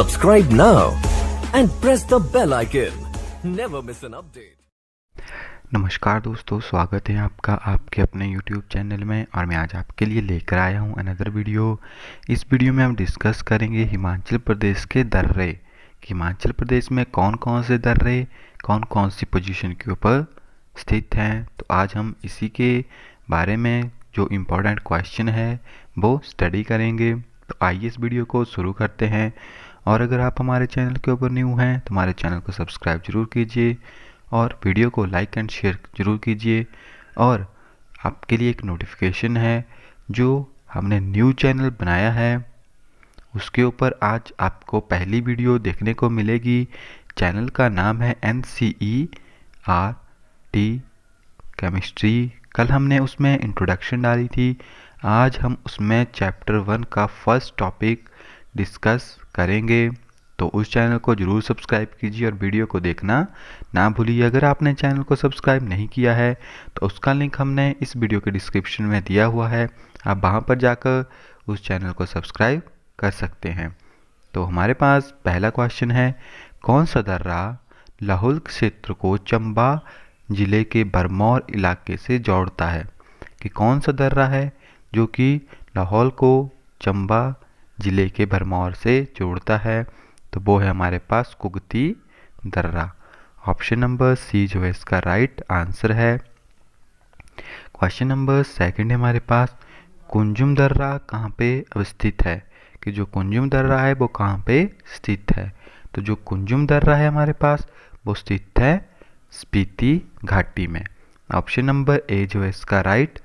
subscribe now and press the bell icon never miss an update नमस्कार दोस्तों स्वागत है आपका आपके अपने YouTube चैनल में और मैं आज आपके लिए लेकर आया हूं अनदर वीडियो इस वीडियो में हम डिस्कस करेंगे हिमाचल प्रदेश के दर्रे कि हिमाचल प्रदेश में कौन कौन से दर्रे कौन कौन सी पोजीशन के ऊपर स्थित हैं तो आज हम इसी के बारे में जो इम्पोर्टेंट क्वेश्चन है वो स्टडी करेंगे तो आइए इस वीडियो को शुरू करते हैं और अगर आप हमारे चैनल के ऊपर न्यू हैं तो हमारे चैनल को सब्सक्राइब जरूर कीजिए और वीडियो को लाइक एंड शेयर जरूर कीजिए और आपके लिए एक नोटिफिकेशन है जो हमने न्यू चैनल बनाया है उसके ऊपर आज आपको पहली वीडियो देखने को मिलेगी चैनल का नाम है N C E R T chemistry कल हमने उसमें इंट्रोडक्शन डाली थी आज हम उसमें चैप्टर वन का फर्स्ट टॉपिक डिस्कस करेंगे तो उस चैनल को ज़रूर सब्सक्राइब कीजिए और वीडियो को देखना ना भूलिए अगर आपने चैनल को सब्सक्राइब नहीं किया है तो उसका लिंक हमने इस वीडियो के डिस्क्रिप्शन में दिया हुआ है आप वहाँ पर जाकर उस चैनल को सब्सक्राइब कर सकते हैं तो हमारे पास पहला क्वेश्चन है कौन सा दर्रा लाहौल क्षेत्र को चंबा ज़िले के बरमौर इलाके से जोड़ता है कि कौन सा दर्रा है जो कि लाहौल को चंबा ज़िले के भरमौर से जोड़ता है तो वो है हमारे पास कुगती दर्रा ऑप्शन नंबर सी जो है इसका राइट आंसर है क्वेश्चन नंबर सेकंड है हमारे पास कुंजुम दर्रा कहाँ पे अवस्थित है कि जो कुंजुम दर्रा है वो कहाँ पे स्थित है तो जो कुंजुम दर्रा है हमारे पास वो स्थित है स्पीति घाटी में ऑप्शन नंबर ए जो है इसका राइट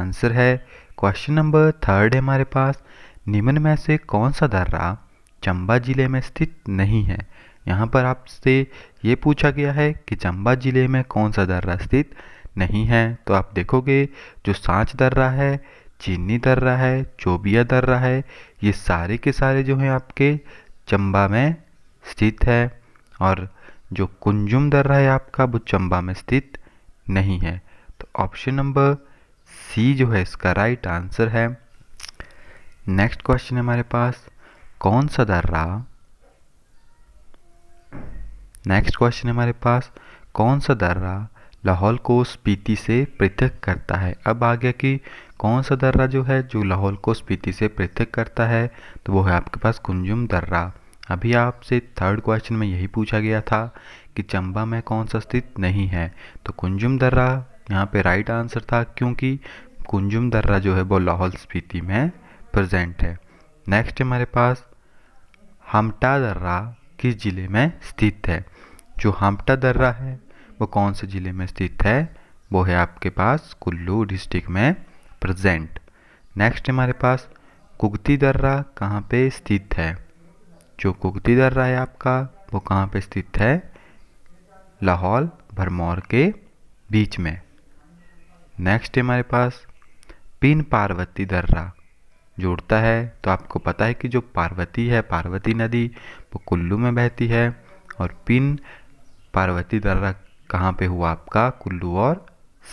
आंसर है क्वेश्चन नंबर थर्ड है हमारे पास निम्न में से कौन सा दर्रा चंबा जिले में स्थित नहीं है यहाँ पर आपसे ये पूछा गया है कि चंबा जिले में कौन सा दर्रा स्थित नहीं है तो आप देखोगे जो सांच दर्रा है चीनी दर्रा है चोबिया दर्रा है ये सारे के सारे जो हैं आपके चंबा में स्थित है और जो कुंजुम दर्रा है आपका वो चंबा में स्थित नहीं है तो ऑप्शन नंबर सी जो है इसका राइट आंसर है नेक्स्ट क्वेश्चन है हमारे पास कौन सा दर्रा नेक्स्ट क्वेश्चन है हमारे पास कौन सा दर्रा लाहौल को स्पीति से पृथक करता है अब आ गया कि कौन सा दर्रा जो है जो लाहौल को स्पीति से पृथक करता है तो वो है आपके पास कुंजुम दर्रा अभी आपसे थर्ड क्वेश्चन में यही पूछा गया था कि चंबा में कौन सा स्थित नहीं है तो कुंजुम दर्रा यहाँ पे राइट आंसर था क्योंकि कुंजुम दर्रा जो है वो लाहौल स्पीति में प्रेजेंट है नेक्स्ट हमारे पास हमटा दर्रा किस ज़िले में स्थित है जो हमटा दर्रा है वो कौन से ज़िले में स्थित है वो है आपके पास कुल्लू डिस्ट्रिक्ट में प्रेजेंट नेक्स्ट हमारे पास कुगती दर्रा कहाँ पे स्थित है जो कुगती दर्रा है आपका वो कहाँ पे स्थित है लाहौल भरमौर के बीच में नेक्स्ट हमारे पास पिन पार्वती दर्रा जोड़ता है तो आपको पता है कि जो पार्वती है पार्वती नदी वो कुल्लू में बहती है और पिन पार्वती दर्रा कहाँ पे हुआ आपका कुल्लू और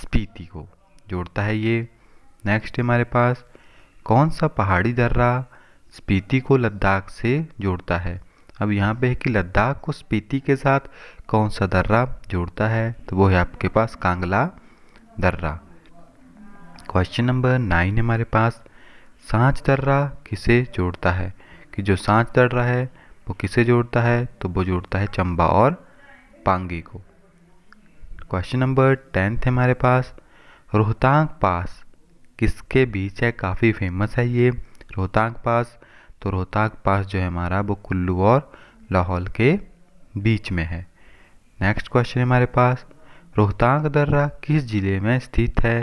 स्पीति को जोड़ता है ये नेक्स्ट हमारे पास कौन सा पहाड़ी दर्रा स्पीति को लद्दाख से जोड़ता है अब यहाँ पे है कि लद्दाख को स्पीति के साथ कौन सा दर्रा जोड़ता है तो वो है आपके पास कांगला दर्रा क्वेश्चन नंबर नाइन हमारे पास साँच दर्रा किसे जोड़ता है कि जो साँच दर्रा है वो किसे जोड़ता है तो वो जोड़ता है चंबा और पांगी को क्वेश्चन नंबर टेंथ है हमारे पास रोहतांग पास किसके बीच है काफ़ी फेमस है ये रोहतांग पास तो रोहतांग पास जो है हमारा वो कुल्लू और लाहौल के बीच में है नेक्स्ट क्वेश्चन है हमारे पास रोहतांग दर्रा किस ज़िले में स्थित है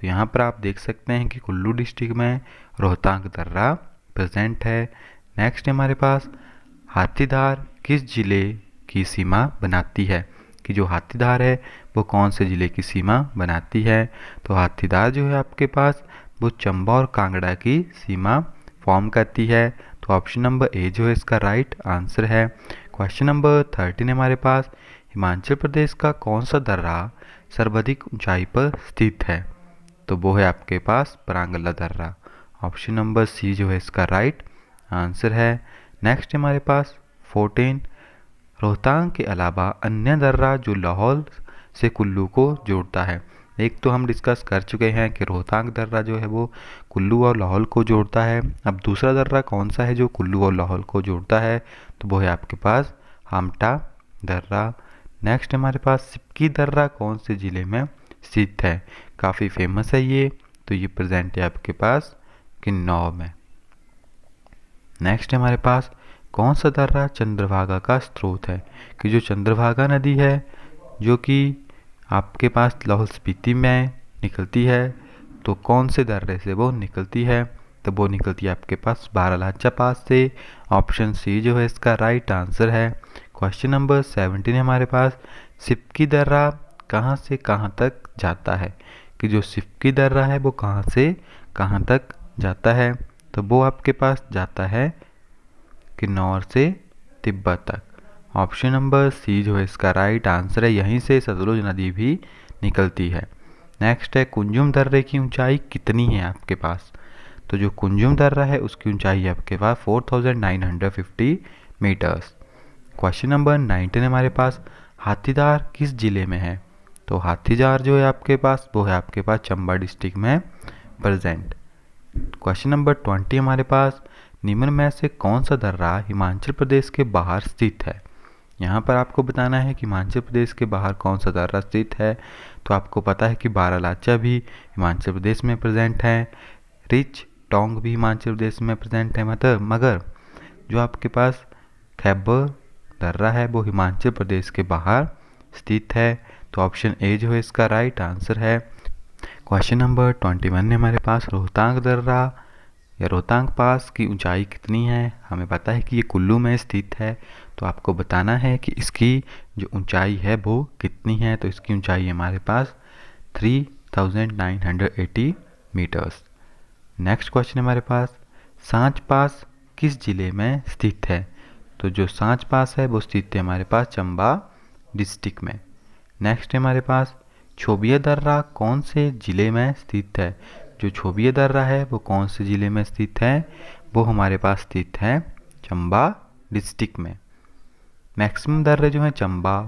तो यहाँ पर आप देख सकते हैं कि कुल्लू डिस्ट्रिक्ट में रोहतांग दर्रा प्रेजेंट है नेक्स्ट हमारे पास हाथीधार किस जिले की सीमा बनाती है कि जो हाथीधार है वो कौन से ज़िले की सीमा बनाती है तो हाथीदार जो है आपके पास वो चंबा और कांगड़ा की सीमा फॉर्म करती है तो ऑप्शन नंबर ए जो है इसका राइट आंसर है क्वेश्चन नंबर थर्टीन हमारे पास हिमाचल प्रदेश का कौन सा दर्रा सर्वाधिक ऊंचाई पर स्थित है तो वो है आपके पास प्रांगला दर्रा ऑप्शन नंबर सी जो है इसका राइट आंसर है नेक्स्ट हमारे पास फोर्टीन रोहतांग के अलावा अन्य दर्रा जो लाहौल से कुल्लू को जोड़ता है एक तो हम डिस्कस कर चुके हैं कि रोहतांग दर्रा जो है वो कुल्लू और लाहौल को जोड़ता है अब दूसरा दर्रा कौन सा है जो कुल्लू और लाहौल को जोड़ता है तो वो है आपके पास हमटा दर्रा नेक्स्ट हमारे पास सिपकी दर्रा कौन से ज़िले में स्थित है काफ़ी फेमस है ये तो ये प्रेजेंट है आपके पास किन्नौर में नेक्स्ट है हमारे पास कौन सा दर्रा चंद्रभागा का स्रोत है कि जो चंद्रभागा नदी है जो कि आपके पास लाहौल स्पीति में निकलती है तो कौन से दर्रे से वो निकलती है तो वो निकलती है आपके पास बारालाचा पास से ऑप्शन सी जो है इसका राइट आंसर है क्वेश्चन नंबर सेवनटीन हमारे पास सिपकी दर्रा कहाँ से कहाँ तक जाता है कि जो शिव की दर्रा है वो कहाँ से कहाँ तक जाता है तो वो आपके पास जाता है किन्नौर से तिब्बत तक ऑप्शन नंबर सी जो है इसका राइट आंसर है यहीं से सतलुज नदी भी निकलती है नेक्स्ट है कुंजुम दर्रे की ऊंचाई कितनी है आपके पास तो जो कुंजुम दर्रा है उसकी ऊंचाई है आपके पास 4950 मीटर्स क्वेश्चन नंबर नाइनटीन हमारे पास हाथीदार किस ज़िले में है तो हाथी जो है आपके पास वो है आपके पास चंबा डिस्ट्रिक्ट में प्रेजेंट क्वेश्चन नंबर ट्वेंटी हमारे पास निम्न में से कौन सा दर्रा हिमाचल प्रदेश के बाहर स्थित है यहाँ पर आपको बताना है कि हिमाचल प्रदेश के बाहर कौन सा दर्रा स्थित है तो आपको पता है कि बारालाचा भी हिमाचल प्रदेश में प्रेजेंट है रिच टोंग भी हिमाचल प्रदेश में प्रेजेंट है मतलब मगर जो आपके पास खैबर दर्रा है वो हिमाचल प्रदेश के बाहर स्थित है तो ऑप्शन ए जो है इसका राइट आंसर है क्वेश्चन नंबर ट्वेंटी वन में हमारे पास रोहतांग दर्रा या रोहतांग पास की ऊंचाई कितनी है हमें पता है कि ये कुल्लू में स्थित है तो आपको बताना है कि इसकी जो ऊंचाई है वो कितनी है तो इसकी ऊंचाई है हमारे पास 3980 मीटर्स नेक्स्ट क्वेश्चन हमारे पास सांच पास किस ज़िले में स्थित है तो जो सांच पास है वो स्थित है हमारे पास चंबा डिस्ट्रिक्ट में नेक्स्ट है हमारे पास छोबिया दर्रा कौन से ज़िले में स्थित है जो छोबिया दर्रा है वो कौन से ज़िले में स्थित है वो हमारे पास स्थित है चंबा डिस्ट्रिक्ट में मैक्सिमम दर्रे जो हैं चंबा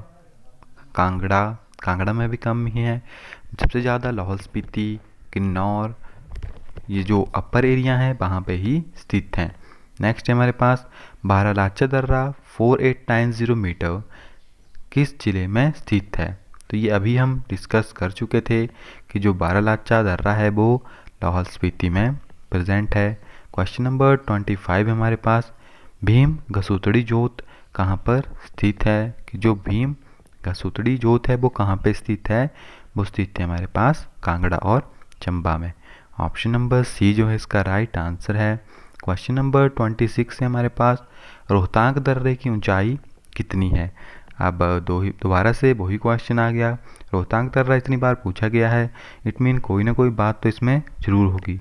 कांगड़ा कांगड़ा में भी कम ही है सबसे ज़्यादा लाहौल स्पीति किन्नौर ये जो अपर एरिया है वहाँ पे ही स्थित हैं नेक्स्ट है हमारे पास बारह लाचा दर्रा four eight nine zero metre किस जिले में स्थित है तो ये अभी हम डिस्कस कर चुके थे कि जो बारह लाचा दर्रा है वो लाहौल स्पीति में प्रेजेंट है क्वेश्चन नंबर ट्वेंटी फाइव हमारे पास भीम घसूतड़ी जोत कहाँ पर स्थित है कि जो भीम घसूतड़ी जोत है वो कहाँ पर स्थित है वो स्थित है हमारे पास कांगड़ा और चंबा में ऑप्शन नंबर सी जो है इसका राइट आंसर है क्वेश्चन नंबर ट्वेंटी सिक्स है हमारे पास रोहतांग दर्रे की ऊंचाई कितनी है अब दो ही दोबारा से वही क्वेश्चन आ गया रोहतांग दर्रा इतनी बार पूछा गया है इट मीन कोई ना कोई बात तो इसमें ज़रूर होगी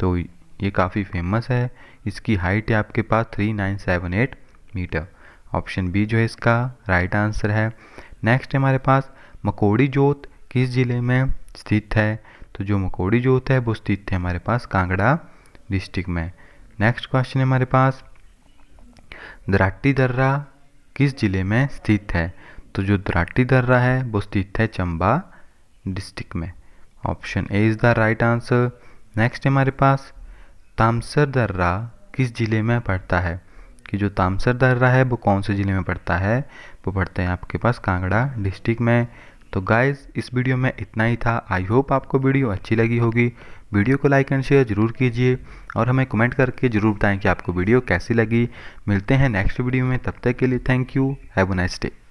तो ये काफ़ी फेमस है इसकी हाइट है आपके पास three nine seven eight metre option B जो है इसका राइट आंसर है नेक्स्ट हमारे पास मकोड़ी जोत किस ज़िले में स्थित है तो जो मकोड़ी जोत है वो स्थित है हमारे पास कांगड़ा डिस्ट्रिक्ट में नेक्स्ट क्वेश्चन है हमारे पास दराटी दर्रा किस ज़िले में स्थित है तो जो द्राटी दर्रा है वो स्थित है चंबा डिस्ट्रिक्ट में option A is the right answer next हमारे पास तामसर दर्रा किस ज़िले में पड़ता है कि जो तामसर दर्रा है वो कौन से ज़िले में पड़ता है वो पड़ते हैं आपके पास कांगड़ा डिस्ट्रिक्ट में तो गाइज इस वीडियो में इतना ही था आई होप आपको वीडियो अच्छी लगी होगी वीडियो को लाइक एंड शेयर जरूर कीजिए और हमें कमेंट करके ज़रूर बताएं कि आपको वीडियो कैसी लगी मिलते हैं नेक्स्ट वीडियो में तब तक के लिए thank you have a nice day